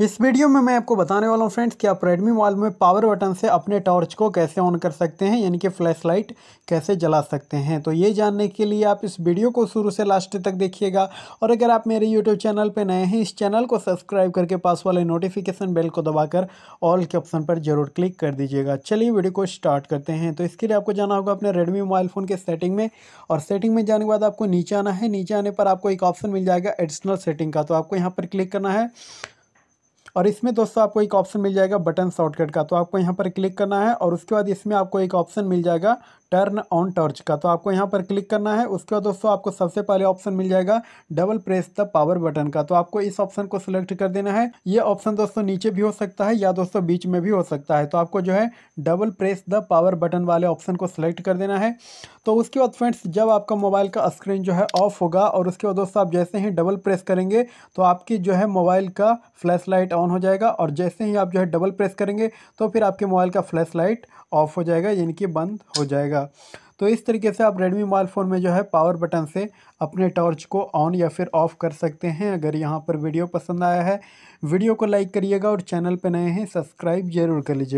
इस वीडियो में मैं आपको बताने वाला हूँ फ्रेंड्स कि आप रेडमी मोबाइल में पावर बटन से अपने टॉर्च को कैसे ऑन कर सकते हैं यानी कि फ्लैश लाइट कैसे जला सकते हैं तो ये जानने के लिए आप इस वीडियो को शुरू से लास्ट तक देखिएगा और अगर आप मेरे यूट्यूब चैनल पर नए हैं इस चैनल को सब्सक्राइब करके पास वाले नोटिफिकेशन बेल को दबाकर ऑल के ऑप्शन पर जरूर क्लिक कर दीजिएगा चलिए वीडियो को स्टार्ट करते हैं तो इसके लिए आपको जाना होगा अपने रेडमी मोबाइल फ़ोन के सेटिंग में और सेटिंग में जाने के बाद आपको नीचे आना है नीचे आने पर आपको एक ऑप्शन मिल जाएगा एडिशनल सेटिंग का तो आपको यहाँ पर क्लिक करना है और इसमें दोस्तों आपको एक ऑप्शन मिल जाएगा बटन शॉर्टकट का तो आपको यहाँ पर क्लिक करना है और उसके बाद इसमें आपको एक ऑप्शन मिल जाएगा टर्न ऑन टॉर्च का तो आपको यहाँ पर क्लिक करना है उसके बाद दोस्तों आपको सबसे पहले ऑप्शन मिल जाएगा double press the power button का तो आपको इस ऑप्शन को सिलेक्ट कर देना है ये ऑप्शन दोस्तों नीचे भी हो सकता है या दोस्तों बीच में भी हो सकता है तो आपको जो है double press the power button वाले ऑप्शन को सिलेक्ट कर देना है तो उसके बाद फ्रेंड्स जब आपका मोबाइल का स्क्रीन जो है ऑफ होगा और उसके बाद दोस्तों आप जैसे ही डबल प्रेस करेंगे तो आपकी जो है मोबाइल का फ्लैश लाइट ऑन ऑन हो जाएगा और जैसे ही आप जो है डबल प्रेस करेंगे तो फिर आपके मोबाइल का फ्लैश लाइट ऑफ हो जाएगा यानी कि बंद हो जाएगा तो इस तरीके से आप रेडमी मोबाइल फ़ोन में जो है पावर बटन से अपने टॉर्च को ऑन या फिर ऑफ़ कर सकते हैं अगर यहाँ पर वीडियो पसंद आया है वीडियो को लाइक करिएगा और चैनल पर नए हैं सब्सक्राइब जरूर कर लीजिएगा